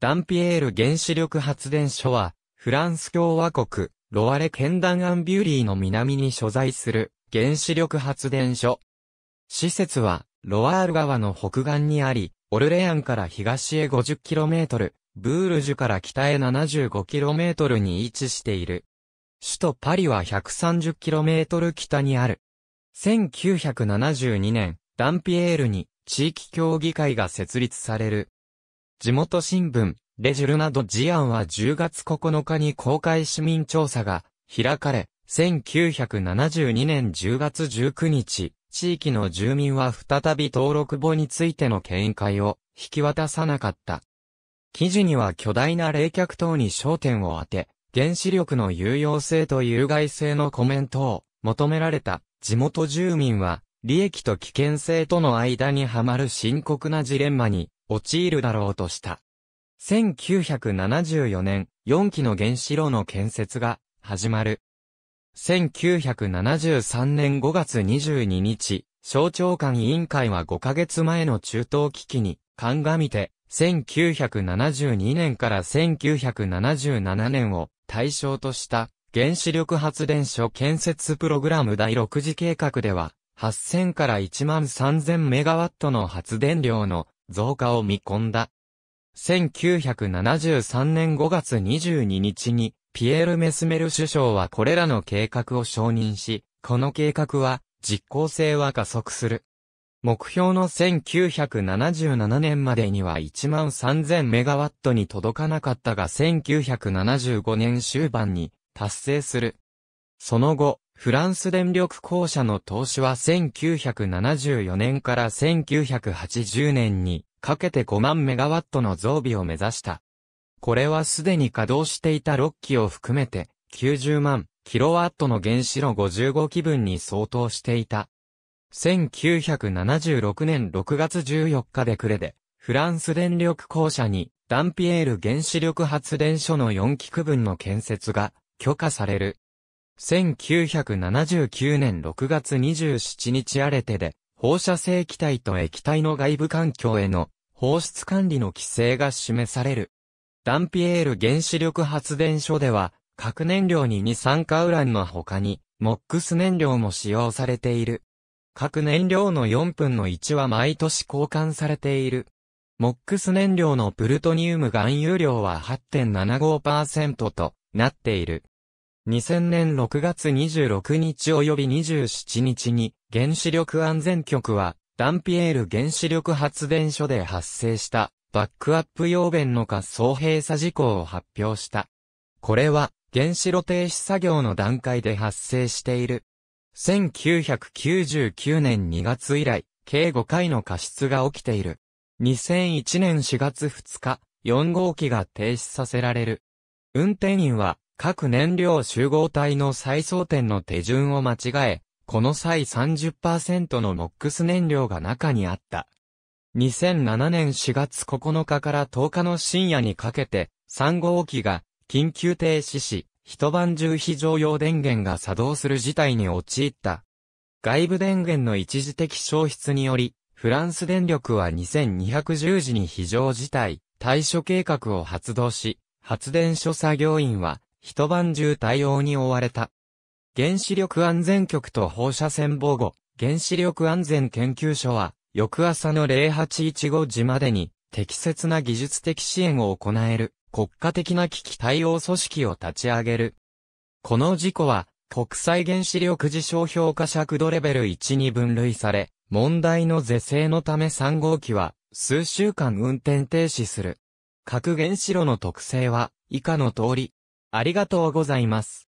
ダンピエール原子力発電所は、フランス共和国、ロワレ県ンアンビューリーの南に所在する原子力発電所。施設は、ロワール川の北岸にあり、オルレアンから東へ 50km、ブールジュから北へ 75km に位置している。首都パリは 130km 北にある。1972年、ダンピエールに地域協議会が設立される。地元新聞、レジュルなど事案は10月9日に公開市民調査が開かれ、1972年10月19日、地域の住民は再び登録簿についての見解を引き渡さなかった。記事には巨大な冷却等に焦点を当て、原子力の有用性と有害性のコメントを求められた地元住民は、利益と危険性との間にはまる深刻なジレンマに陥るだろうとした。1974年、4基の原子炉の建設が始まる。1973年5月22日、省庁間委員会は5ヶ月前の中東危機に鑑みて、1972年から1977年を対象とした原子力発電所建設プログラム第6次計画では、8000から1万3000メガワットの発電量の増加を見込んだ。1973年5月22日に、ピエール・メスメル首相はこれらの計画を承認し、この計画は、実効性は加速する。目標の1977年までには1万3000メガワットに届かなかったが1975年終盤に達成する。その後、フランス電力公社の投資は1974年から1980年にかけて5万メガワットの増備を目指した。これはすでに稼働していた6機を含めて90万キロワットの原子炉55基分に相当していた。1976年6月14日で暮れで、フランス電力公社にダンピエール原子力発電所の4基区分の建設が許可される。1979年6月27日アレテで、放射性気体と液体の外部環境への放出管理の規制が示される。ダンピエール原子力発電所では、核燃料に二酸化ウランの他に、モックス燃料も使用されている。核燃料の4分の1は毎年交換されている。モックス燃料のプルトニウム含有量は8.75%となっている。2000年6月26日及び27日に原子力安全局はダンピエール原子力発電所で発生したバックアップ溶弁の滑走閉鎖事項を発表した。これは原子炉停止作業の段階で発生している。1999年2月以来、計5回の過失が起きている。2001年4月2日、4号機が停止させられる。運転員は各燃料集合体の再装填の手順を間違え、この際30%の MOX 燃料が中にあった。2007年4月9日から10日の深夜にかけて、3号機が緊急停止し、一晩中非常用電源が作動する事態に陥った。外部電源の一時的消失により、フランス電力は2210時に非常事態、対処計画を発動し、発電所作業員は一晩中対応に追われた。原子力安全局と放射線防護、原子力安全研究所は、翌朝の0815時までに、適切な技術的支援を行える、国家的な危機対応組織を立ち上げる。この事故は、国際原子力事象評価尺度レベル1に分類され、問題の是正のため3号機は、数週間運転停止する。核原子炉の特性は、以下の通り、ありがとうございます。